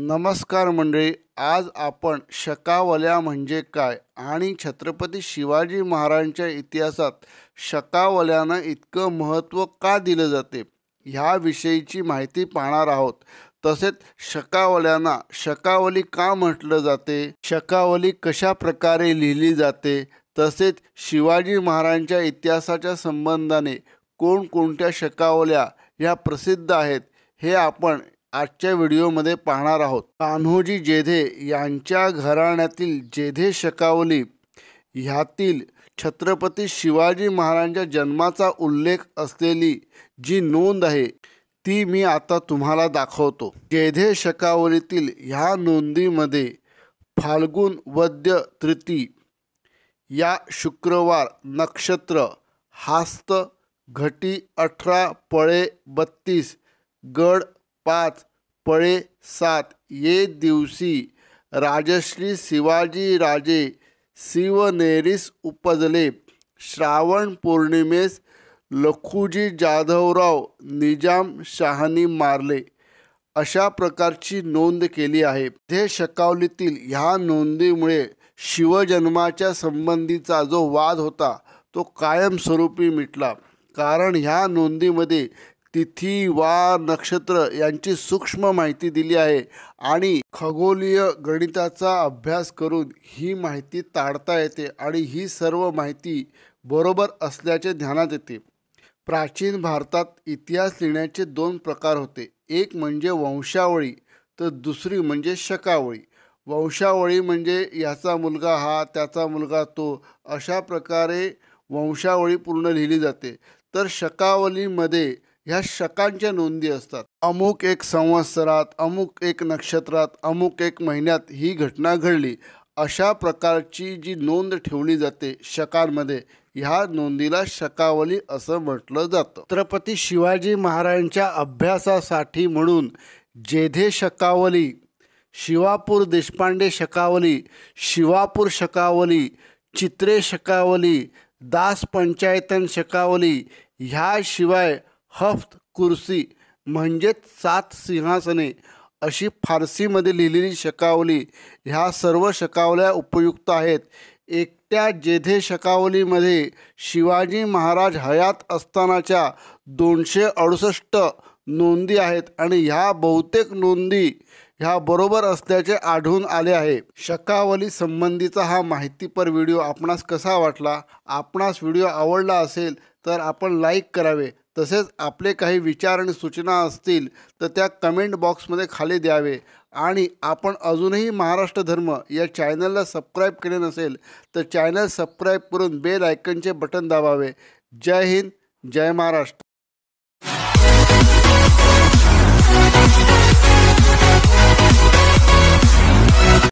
नमस्कार मंडळी आज आपण शकावल्या म्हणजे काय आणि छत्रपती शिवाजी महाराजांच्या इतिहासात शकावल्यांना इतकं महत्त्व का दिलं जाते ह्याविषयीची माहिती पाहणार आहोत तसेच शकावल्यांना शकावली का म्हटलं जाते शकावली कशा प्रकारे लिहिली जाते तसेच शिवाजी महाराजांच्या इतिहासाच्या संबंधाने कोणकोणत्या शकावल्या ह्या प्रसिद्ध आहेत हे आपण आजच्या व्हिडिओमध्ये पाहणार आहोत कान्होजी जेधे यांच्या घराण्यातील जेधे शकावली ह्यातील छत्रपती शिवाजी महाराजांच्या जन्माचा उल्लेख असलेली जी नोंद आहे ती मी आता तुम्हाला दाखवतो जेधे शकावलीतील ह्या नोंदीमध्ये फाल्गुन वद्य तृती या शुक्रवार नक्षत्र हास्त घटी अठरा पळे बत्तीस गड पाच पळे सात ये दिवशी राजश्री शिवाजी राजे शिवनेरीस उपजले श्रावण पौर्णिमेस लखुजी जाधवराव निजाम शहानी मारले अशा प्रकारची नोंद केली आहे ते शकावलीतील ह्या नोंदीमुळे शिवजन्माच्या संबंधीचा जो वाद होता तो कायमस्वरूपी मिटला कारण ह्या नोंदीमध्ये तिथी वा नक्षत्र यांची सूक्ष्म माहिती दिली आहे आणि खगोलीय गणिताचा अभ्यास करून ही माहिती ताडता येते आणि ही सर्व माहिती बरोबर असल्याचे ध्यानात येते प्राचीन भारतात इतिहास लिहिण्याचे दोन प्रकार होते एक म्हणजे वंशावळी तर दुसरी म्हणजे शकावळी वंशावळी म्हणजे याचा मुलगा हा त्याचा मुलगा तो अशा प्रकारे वंशावळी पूर्ण लिहिली जाते तर शकावलीमध्ये ह्या शकांच्या नोंदी असतात अमुक एक संवत्सरात अमुक एक नक्षत्रात अमुक एक महिन्यात ही घटना घडली अशा प्रकारची जी नोंद ठेवली जाते शकांमध्ये ह्या नोंदीला शकावली असं म्हटलं जातं छत्रपती शिवाजी महाराजांच्या अभ्यासासाठी म्हणून जेधे शकावली शिवापूर देशपांडे शकावली शिवापूर शकावली चित्रे शकावली दास पंचायतन शकावली ह्याशिवाय हफ्त कुर्सी म्हणजेच सात सिंहासने अशी फारसीमध्ये लिहिलेली शकावली ह्या सर्व शकावल्या उपयुक्त आहेत एकट्या जेधे शकावलीमध्ये शिवाजी महाराज हयात असतानाच्या दोनशे अडुसष्ट नोंदी आहेत आणि ह्या बहुतेक नोंदी ह्या बरोबर असल्याचे आढळून आले आहे शकावली संबंधीचा हा माहितीपर व्हिडिओ आपणास कसा वाटला आपणास व्हिडिओ आवडला असेल तर आपण लाईक करावे तसेच आपले काही विचार आणि सूचना असतील तर त्या कमेंट बॉक्समध्ये खाली द्यावे आणि आपण अजूनही महाराष्ट्र धर्म या चॅनलला सबस्क्राईब केले नसेल तर चॅनल सबस्क्राईब करून बेल आयकनचे बटन दाबावे जय हिंद जय महाराष्ट्र